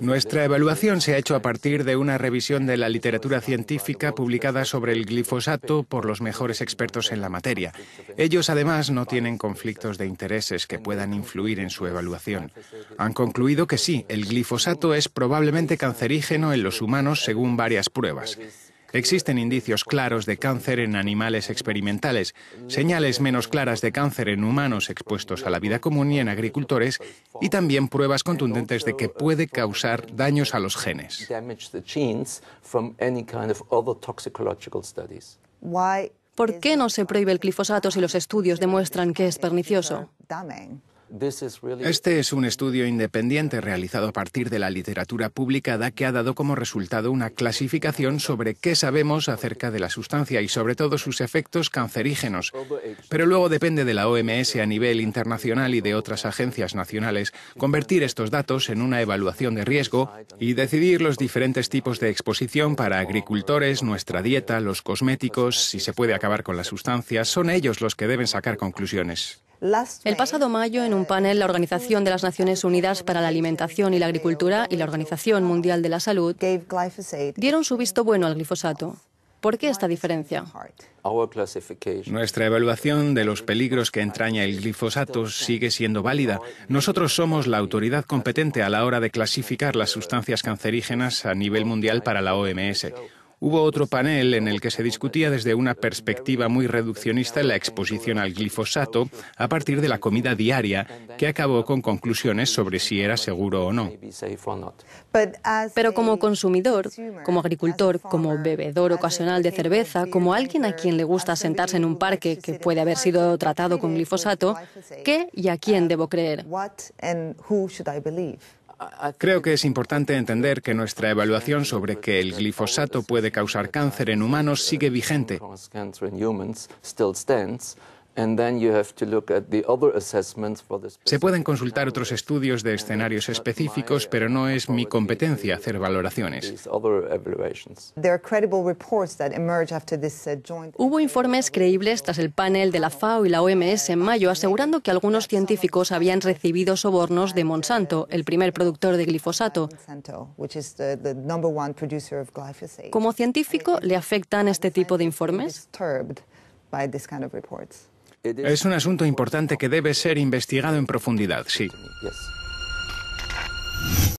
Nuestra evaluación se ha hecho a partir de una revisión de la literatura científica publicada sobre el glifosato por los mejores expertos en la materia. Ellos además no tienen conflictos de intereses que puedan influir en su evaluación. Han concluido que sí, el glifosato es probablemente cancerígeno en los humanos según varias pruebas. Existen indicios claros de cáncer en animales experimentales, señales menos claras de cáncer en humanos expuestos a la vida común y en agricultores, y también pruebas contundentes de que puede causar daños a los genes. ¿Por qué no se prohíbe el glifosato si los estudios demuestran que es pernicioso? Este es un estudio independiente realizado a partir de la literatura publicada que ha dado como resultado una clasificación sobre qué sabemos acerca de la sustancia y sobre todo sus efectos cancerígenos. Pero luego depende de la OMS a nivel internacional y de otras agencias nacionales convertir estos datos en una evaluación de riesgo y decidir los diferentes tipos de exposición para agricultores, nuestra dieta, los cosméticos, si se puede acabar con las sustancias, son ellos los que deben sacar conclusiones. El pasado mayo, en un eh, panel, la Organización de las Naciones Unidas para la Alimentación y la Agricultura y la Organización Mundial de la Salud dieron su visto bueno al glifosato. ¿Por qué esta diferencia? Nuestra evaluación de los peligros que entraña el glifosato sigue siendo válida. Nosotros somos la autoridad competente a la hora de clasificar las sustancias cancerígenas a nivel mundial para la OMS. Hubo otro panel en el que se discutía desde una perspectiva muy reduccionista la exposición al glifosato a partir de la comida diaria, que acabó con conclusiones sobre si era seguro o no. Pero como consumidor, como agricultor, como bebedor ocasional de cerveza, como alguien a quien le gusta sentarse en un parque que puede haber sido tratado con glifosato, ¿qué y a quién debo creer? Creo que es importante entender que nuestra evaluación sobre que el glifosato puede causar cáncer en humanos sigue vigente. Se pueden consultar otros estudios de escenarios específicos, pero no es mi competencia hacer valoraciones. Uh, Hubo informes creíbles tras el panel de la FAO y la OMS en mayo asegurando que algunos científicos habían recibido sobornos de Monsanto, el primer productor de glifosato. Como científico, ¿le afectan este tipo de informes? Es un asunto importante que debe ser investigado en profundidad, sí.